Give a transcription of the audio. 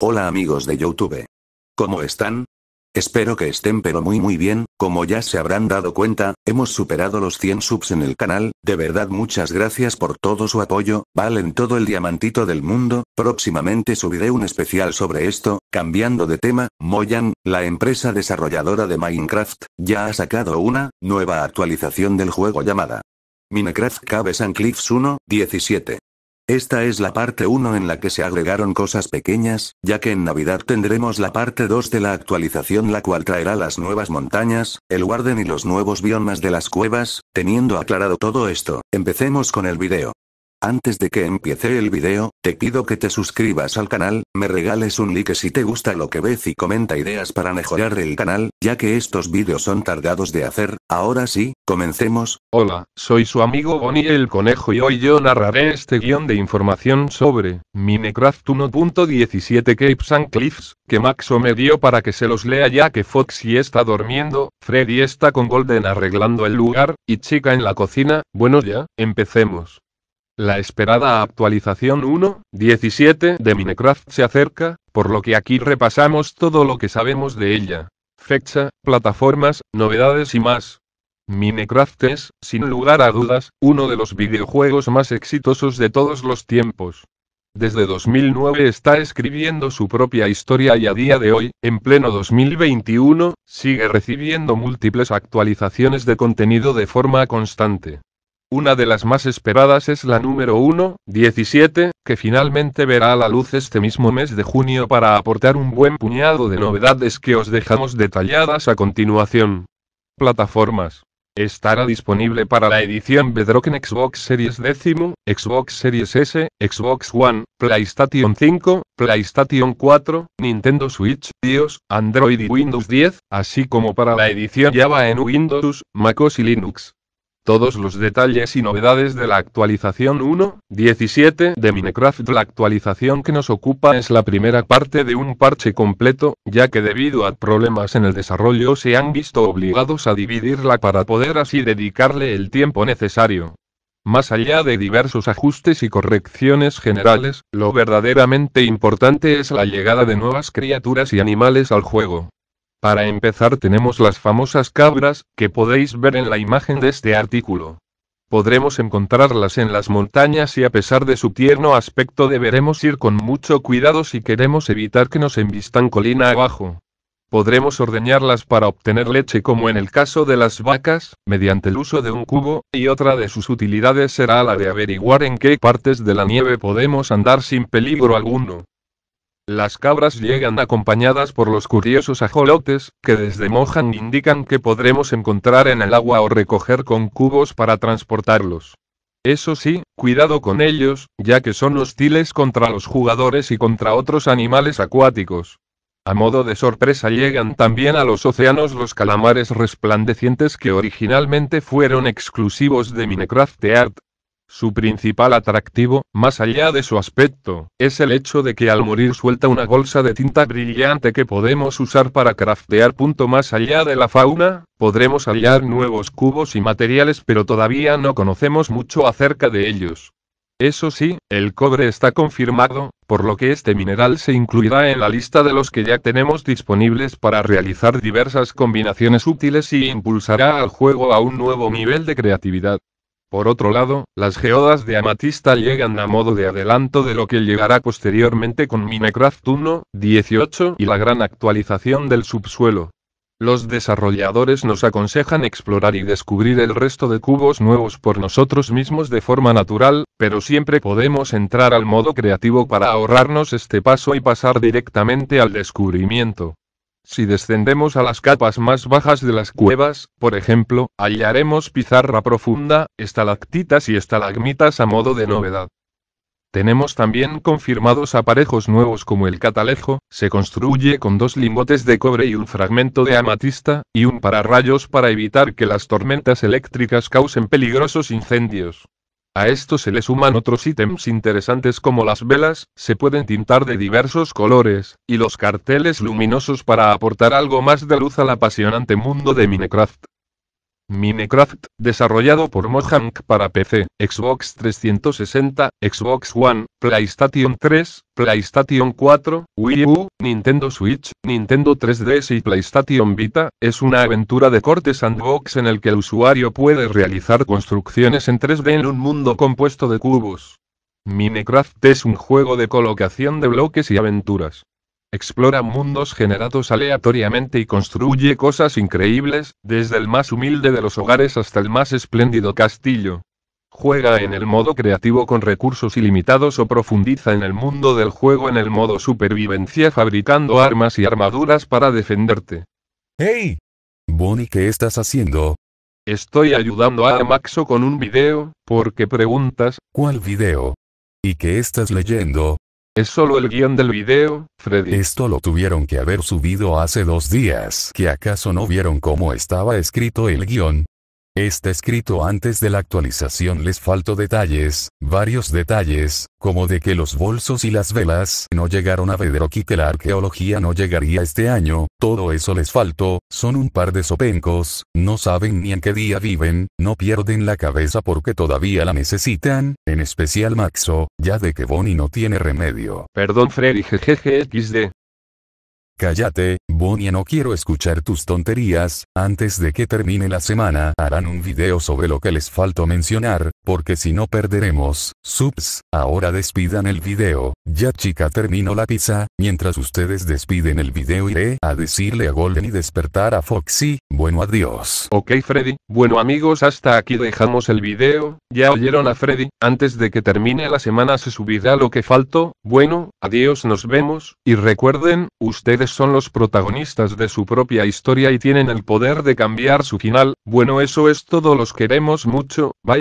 Hola amigos de YouTube. ¿Cómo están? Espero que estén pero muy muy bien, como ya se habrán dado cuenta, hemos superado los 100 subs en el canal, de verdad muchas gracias por todo su apoyo, valen todo el diamantito del mundo, próximamente subiré un especial sobre esto, cambiando de tema, Moyan, la empresa desarrolladora de Minecraft, ya ha sacado una, nueva actualización del juego llamada Minecraft Caves and Cliffs 1, 17. Esta es la parte 1 en la que se agregaron cosas pequeñas, ya que en Navidad tendremos la parte 2 de la actualización la cual traerá las nuevas montañas, el Warden y los nuevos biomas de las cuevas, teniendo aclarado todo esto, empecemos con el video. Antes de que empiece el video, te pido que te suscribas al canal, me regales un like si te gusta lo que ves y comenta ideas para mejorar el canal, ya que estos videos son tardados de hacer, ahora sí, comencemos. Hola, soy su amigo Bonnie el Conejo y hoy yo narraré este guión de información sobre Minecraft 1.17 Cape and Cliffs, que Maxo me dio para que se los lea ya que Foxy está durmiendo, Freddy está con Golden arreglando el lugar, y Chica en la cocina, bueno ya, empecemos. La esperada actualización 1.17 de Minecraft se acerca, por lo que aquí repasamos todo lo que sabemos de ella. Fecha, plataformas, novedades y más. Minecraft es, sin lugar a dudas, uno de los videojuegos más exitosos de todos los tiempos. Desde 2009 está escribiendo su propia historia y a día de hoy, en pleno 2021, sigue recibiendo múltiples actualizaciones de contenido de forma constante. Una de las más esperadas es la número 1, 17, que finalmente verá a la luz este mismo mes de junio para aportar un buen puñado de novedades que os dejamos detalladas a continuación. Plataformas estará disponible para la edición Bedrock en Xbox Series X, Xbox Series S, Xbox One, PlayStation 5, PlayStation 4, Nintendo Switch, iOS, Android y Windows 10, así como para la edición Java en Windows, MacOS y Linux todos los detalles y novedades de la actualización 1.17 de Minecraft. La actualización que nos ocupa es la primera parte de un parche completo, ya que debido a problemas en el desarrollo se han visto obligados a dividirla para poder así dedicarle el tiempo necesario. Más allá de diversos ajustes y correcciones generales, lo verdaderamente importante es la llegada de nuevas criaturas y animales al juego. Para empezar tenemos las famosas cabras, que podéis ver en la imagen de este artículo. Podremos encontrarlas en las montañas y a pesar de su tierno aspecto deberemos ir con mucho cuidado si queremos evitar que nos embistan colina abajo. Podremos ordeñarlas para obtener leche como en el caso de las vacas, mediante el uso de un cubo, y otra de sus utilidades será la de averiguar en qué partes de la nieve podemos andar sin peligro alguno. Las cabras llegan acompañadas por los curiosos ajolotes, que desde mojan indican que podremos encontrar en el agua o recoger con cubos para transportarlos. Eso sí, cuidado con ellos, ya que son hostiles contra los jugadores y contra otros animales acuáticos. A modo de sorpresa llegan también a los océanos los calamares resplandecientes que originalmente fueron exclusivos de Minecraft Art, su principal atractivo, más allá de su aspecto, es el hecho de que al morir suelta una bolsa de tinta brillante que podemos usar para craftear. Punto más allá de la fauna, podremos hallar nuevos cubos y materiales pero todavía no conocemos mucho acerca de ellos. Eso sí, el cobre está confirmado, por lo que este mineral se incluirá en la lista de los que ya tenemos disponibles para realizar diversas combinaciones útiles y impulsará al juego a un nuevo nivel de creatividad. Por otro lado, las geodas de amatista llegan a modo de adelanto de lo que llegará posteriormente con Minecraft 18 y la gran actualización del subsuelo. Los desarrolladores nos aconsejan explorar y descubrir el resto de cubos nuevos por nosotros mismos de forma natural, pero siempre podemos entrar al modo creativo para ahorrarnos este paso y pasar directamente al descubrimiento. Si descendemos a las capas más bajas de las cuevas, por ejemplo, hallaremos pizarra profunda, estalactitas y estalagmitas a modo de novedad. Tenemos también confirmados aparejos nuevos como el catalejo, se construye con dos limbotes de cobre y un fragmento de amatista, y un pararrayos para evitar que las tormentas eléctricas causen peligrosos incendios. A esto se le suman otros ítems interesantes como las velas, se pueden tintar de diversos colores, y los carteles luminosos para aportar algo más de luz al apasionante mundo de Minecraft. Minecraft, desarrollado por Mojang para PC, Xbox 360, Xbox One, PlayStation 3, PlayStation 4, Wii U, Nintendo Switch, Nintendo 3DS y PlayStation Vita, es una aventura de corte sandbox en el que el usuario puede realizar construcciones en 3D en un mundo compuesto de cubos. Minecraft es un juego de colocación de bloques y aventuras. Explora mundos generados aleatoriamente y construye cosas increíbles, desde el más humilde de los hogares hasta el más espléndido castillo. Juega en el modo creativo con recursos ilimitados o profundiza en el mundo del juego en el modo supervivencia fabricando armas y armaduras para defenderte. ¡Hey! Bonnie, ¿qué estás haciendo? Estoy ayudando a Maxo con un video, porque preguntas, ¿cuál video? ¿Y qué estás leyendo? Es solo el guión del video, Freddy. Esto lo tuvieron que haber subido hace dos días. ¿Que acaso no vieron cómo estaba escrito el guión? Está escrito antes de la actualización les faltó detalles, varios detalles, como de que los bolsos y las velas no llegaron a Bedrock y que la arqueología no llegaría este año, todo eso les faltó, son un par de sopencos, no saben ni en qué día viven, no pierden la cabeza porque todavía la necesitan, en especial Maxo, ya de que Bonnie no tiene remedio. Perdón Freddy jejeje xd. Cállate, Bonnie no quiero escuchar tus tonterías, antes de que termine la semana harán un video sobre lo que les faltó mencionar, porque si no perderemos, subs, ahora despidan el video, ya chica termino la pizza, mientras ustedes despiden el video iré a decirle a Golden y despertar a Foxy, bueno adiós. Ok Freddy, bueno amigos hasta aquí dejamos el video, ya oyeron a Freddy, antes de que termine la semana se subirá lo que faltó, bueno, adiós nos vemos, y recuerden, ustedes son los protagonistas de su propia historia y tienen el poder de cambiar su final. Bueno, eso es todo, los queremos mucho, bye.